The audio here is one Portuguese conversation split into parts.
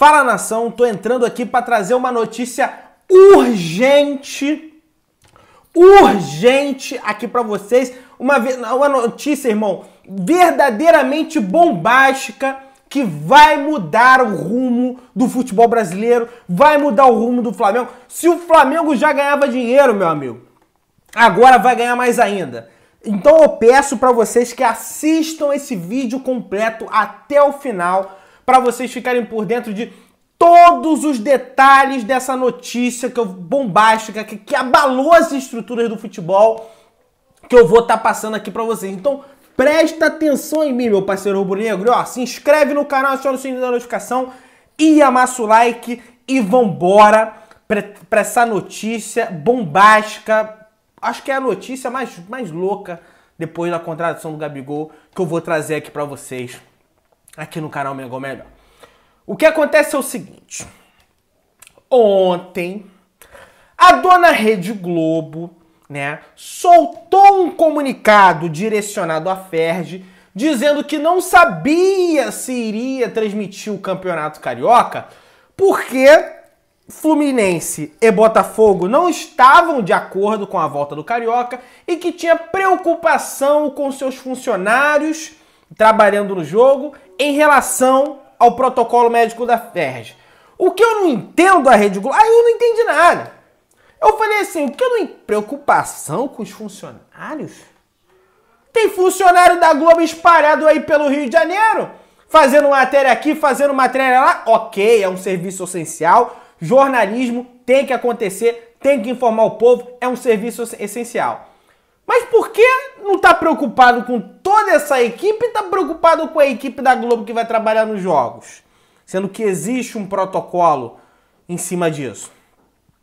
Fala nação, tô entrando aqui para trazer uma notícia urgente, urgente aqui para vocês, uma, uma notícia, irmão, verdadeiramente bombástica que vai mudar o rumo do futebol brasileiro, vai mudar o rumo do Flamengo. Se o Flamengo já ganhava dinheiro, meu amigo, agora vai ganhar mais ainda. Então eu peço para vocês que assistam esse vídeo completo até o final para vocês ficarem por dentro de todos os detalhes dessa notícia que eu, bombástica que, que abalou as estruturas do futebol que eu vou estar tá passando aqui para vocês. Então, presta atenção em mim, meu parceiro rubro-negro. se inscreve no canal, aciona o sininho da notificação e amassa o like e vambora para essa notícia bombástica. Acho que é a notícia mais, mais louca depois da contratação do Gabigol que eu vou trazer aqui para vocês aqui no canal Mengão Melhor. O que acontece é o seguinte. Ontem, a dona Rede Globo, né, soltou um comunicado direcionado à Ferdi dizendo que não sabia se iria transmitir o Campeonato Carioca, porque Fluminense e Botafogo não estavam de acordo com a volta do Carioca e que tinha preocupação com seus funcionários trabalhando no jogo em relação ao protocolo médico da FERJ. O que eu não entendo da Rede Globo, aí eu não entendi nada. Eu falei assim, o que eu não preocupação com os funcionários? Tem funcionário da Globo espalhado aí pelo Rio de Janeiro, fazendo matéria aqui, fazendo matéria lá. OK, é um serviço essencial. Jornalismo tem que acontecer, tem que informar o povo, é um serviço essencial. Mas por que não está preocupado com toda essa equipe está preocupado com a equipe da Globo que vai trabalhar nos jogos, sendo que existe um protocolo em cima disso.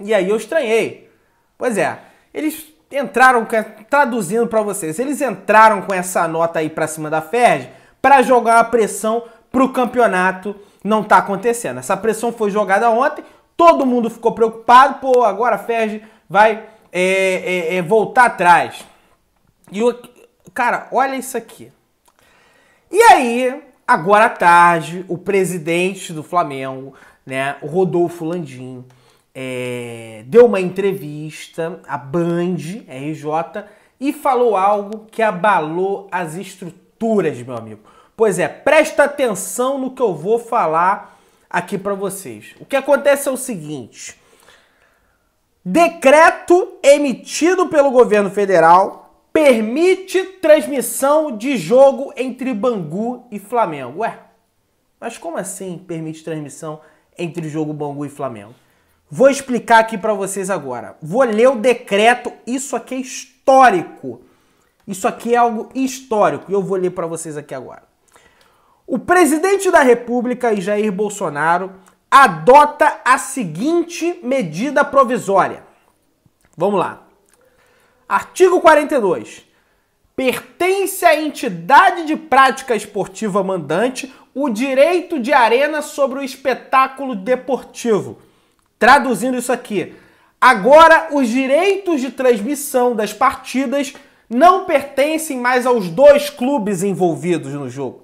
E aí eu estranhei. Pois é, eles entraram traduzindo para vocês, eles entraram com essa nota aí para cima da Ferg para jogar a pressão para o campeonato não tá acontecendo. Essa pressão foi jogada ontem, todo mundo ficou preocupado, pô, agora a Ferg vai é, é, é, voltar atrás. E o, Cara, olha isso aqui. E aí, agora à tarde, o presidente do Flamengo, né, o Rodolfo Landim, é, deu uma entrevista à Band RJ e falou algo que abalou as estruturas, meu amigo. Pois é, presta atenção no que eu vou falar aqui para vocês. O que acontece é o seguinte: decreto emitido pelo governo federal permite transmissão de jogo entre Bangu e Flamengo. Ué, mas como assim permite transmissão entre jogo Bangu e Flamengo? Vou explicar aqui para vocês agora. Vou ler o decreto, isso aqui é histórico. Isso aqui é algo histórico e eu vou ler para vocês aqui agora. O presidente da República, Jair Bolsonaro, adota a seguinte medida provisória. Vamos lá. Artigo 42. Pertence à entidade de prática esportiva mandante o direito de arena sobre o espetáculo deportivo. Traduzindo isso aqui, agora os direitos de transmissão das partidas não pertencem mais aos dois clubes envolvidos no jogo.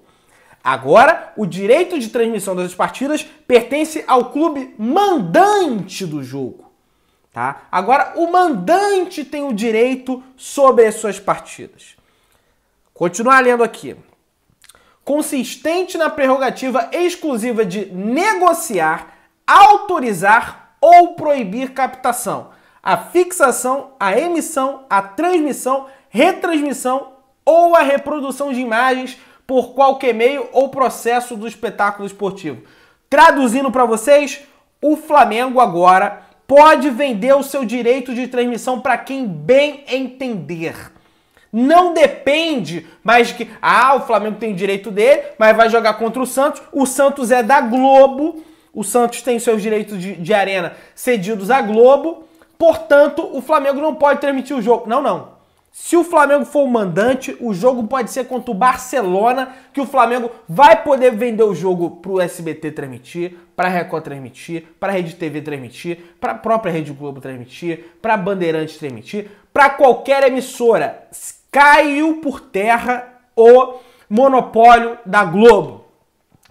Agora, o direito de transmissão das partidas pertence ao clube mandante do jogo. Tá? Agora, o mandante tem o direito sobre as suas partidas. Continuar lendo aqui. Consistente na prerrogativa exclusiva de negociar, autorizar ou proibir captação, a fixação, a emissão, a transmissão, retransmissão ou a reprodução de imagens por qualquer meio ou processo do espetáculo esportivo. Traduzindo para vocês, o Flamengo agora pode vender o seu direito de transmissão para quem bem entender. Não depende mais de que, ah, o Flamengo tem direito dele, mas vai jogar contra o Santos. O Santos é da Globo. O Santos tem seus direitos de, de arena cedidos à Globo. Portanto, o Flamengo não pode transmitir o jogo. Não, não. Se o Flamengo for o mandante, o jogo pode ser contra o Barcelona, que o Flamengo vai poder vender o jogo para o SBT transmitir, para a Record transmitir, para a Rede TV transmitir, para a própria Rede Globo transmitir, para a Bandeirantes transmitir, para qualquer emissora. Caiu por terra o monopólio da Globo.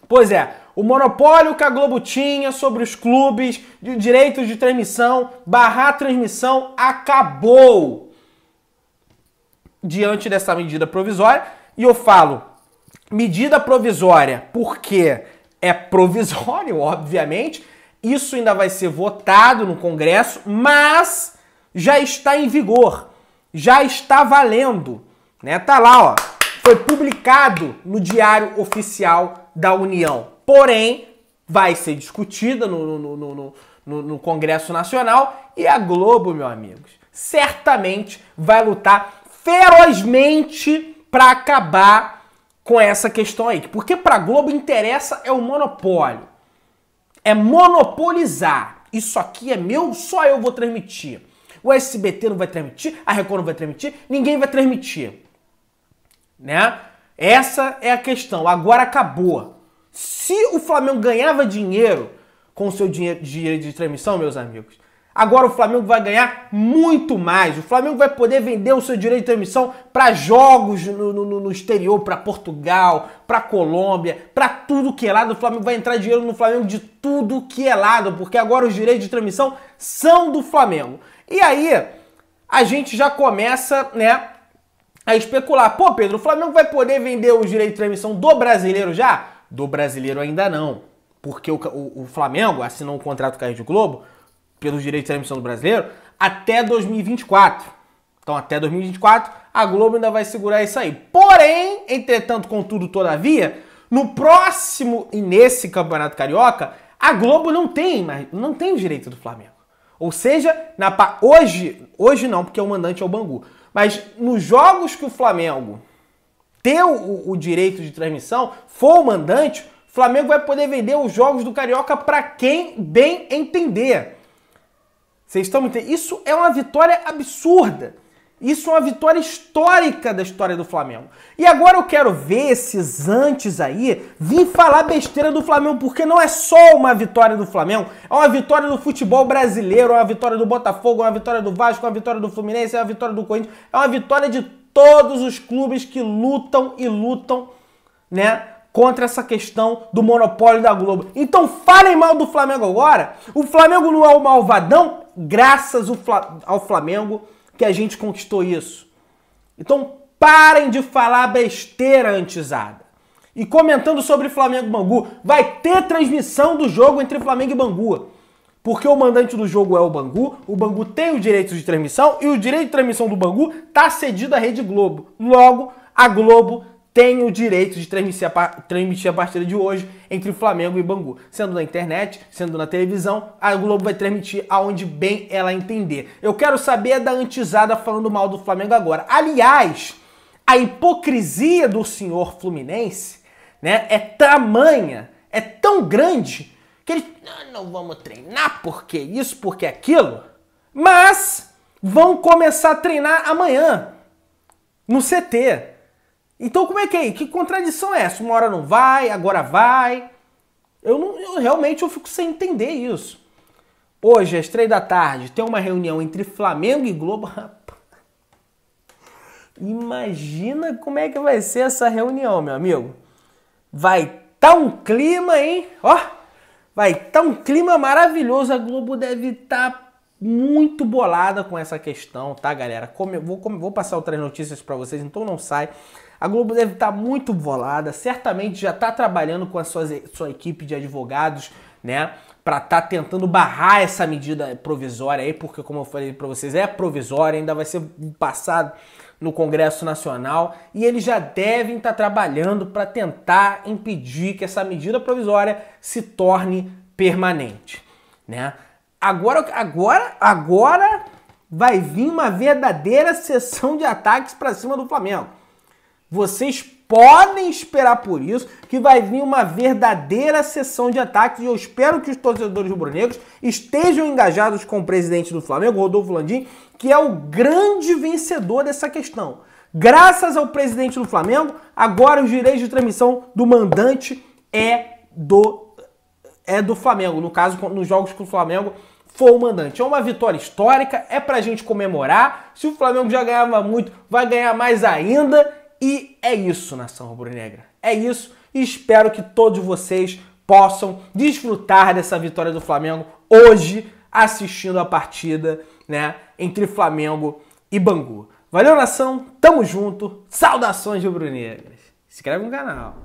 Pois é, o monopólio que a Globo tinha sobre os clubes de direitos de transmissão, barrar transmissão, acabou diante dessa medida provisória. E eu falo medida provisória porque é provisório, obviamente. Isso ainda vai ser votado no Congresso, mas já está em vigor, já está valendo, né? Tá lá, ó. Foi publicado no Diário Oficial da União. Porém, vai ser discutida no, no, no, no, no Congresso Nacional e a Globo, meus amigos, certamente vai lutar ferozmente para acabar com essa questão aí. Porque para Globo interessa é o monopólio. É monopolizar. Isso aqui é meu, só eu vou transmitir. O SBT não vai transmitir, a Record não vai transmitir, ninguém vai transmitir. Né? Essa é a questão. Agora acabou. Se o Flamengo ganhava dinheiro com o seu dinheiro de transmissão, meus amigos, Agora o Flamengo vai ganhar muito mais. O Flamengo vai poder vender o seu direito de transmissão para jogos no, no, no exterior, para Portugal, para Colômbia, para tudo que é lado. O Flamengo vai entrar dinheiro no Flamengo de tudo que é lado, porque agora os direitos de transmissão são do Flamengo. E aí a gente já começa, né, a especular. Pô, Pedro, o Flamengo vai poder vender os direitos de transmissão do brasileiro já? Do brasileiro ainda não, porque o, o, o Flamengo assinou um contrato com a Rede Globo pelos direitos de transmissão do brasileiro até 2024. Então, até 2024, a Globo ainda vai segurar isso aí. Porém, entretanto, contudo, todavia, no próximo e nesse Campeonato Carioca, a Globo não tem mais, não tem o direito do Flamengo. Ou seja, na, hoje, hoje não, porque o mandante é o Bangu. Mas nos jogos que o Flamengo deu o, o direito de transmissão, for o mandante, o Flamengo vai poder vender os jogos do Carioca para quem bem entender. Vocês estão me entendendo? Isso é uma vitória absurda. Isso é uma vitória histórica da história do Flamengo. E agora eu quero ver esses antes aí vir falar besteira do Flamengo, porque não é só uma vitória do Flamengo, é uma vitória do futebol brasileiro, é uma vitória do Botafogo, é uma vitória do Vasco, é uma vitória do Fluminense, é uma vitória do Corinthians, é uma vitória de todos os clubes que lutam e lutam, né? Contra essa questão do monopólio da Globo. Então falem mal do Flamengo agora. O Flamengo não é o malvadão, graças ao Flamengo que a gente conquistou isso. Então parem de falar besteira, antesada. E comentando sobre Flamengo e Bangu, vai ter transmissão do jogo entre Flamengo e Bangu. Porque o mandante do jogo é o Bangu, o Bangu tem o direito de transmissão e o direito de transmissão do Bangu está cedido à Rede Globo. Logo, a Globo tem o direito de transmitir a, transmitir a partida de hoje entre Flamengo e Bangu. Sendo na internet, sendo na televisão, a Globo vai transmitir aonde bem ela entender. Eu quero saber da antizada falando mal do Flamengo agora. Aliás, a hipocrisia do senhor Fluminense né, é tamanha, é tão grande, que eles ah, não vamos treinar porque isso, porque aquilo, mas vão começar a treinar amanhã no CT. Então como é que é? Que contradição é essa? Uma hora não vai, agora vai. Eu, não, eu realmente eu fico sem entender isso. Hoje, às três da tarde, tem uma reunião entre Flamengo e Globo. Imagina como é que vai ser essa reunião, meu amigo. Vai tá um clima, hein? Ó, vai tá um clima maravilhoso. A Globo deve estar tá muito bolada com essa questão, tá, galera? Como, vou, como, vou passar outras notícias para vocês, então não sai. A Globo deve estar tá muito bolada, certamente já está trabalhando com a sua, sua equipe de advogados, né? Para estar tá tentando barrar essa medida provisória aí, porque, como eu falei para vocês, é provisória, ainda vai ser passado no Congresso Nacional e eles já devem estar tá trabalhando para tentar impedir que essa medida provisória se torne permanente, né? Agora, agora, agora vai vir uma verdadeira sessão de ataques para cima do Flamengo. Vocês podem esperar por isso que vai vir uma verdadeira sessão de ataques e eu espero que os torcedores rubro-negros estejam engajados com o presidente do Flamengo, Rodolfo Landim, que é o grande vencedor dessa questão. Graças ao presidente do Flamengo, agora os direitos de transmissão do mandante é do é do Flamengo, no caso nos jogos com o Flamengo foi o mandante. É uma vitória histórica, é pra gente comemorar. Se o Flamengo já ganhava muito, vai ganhar mais ainda e é isso, nação rubro-negra. É isso. E espero que todos vocês possam desfrutar dessa vitória do Flamengo hoje, assistindo a partida né, entre Flamengo e Bangu. Valeu, nação. Tamo junto. Saudações rubro-negras. Se inscreve no canal.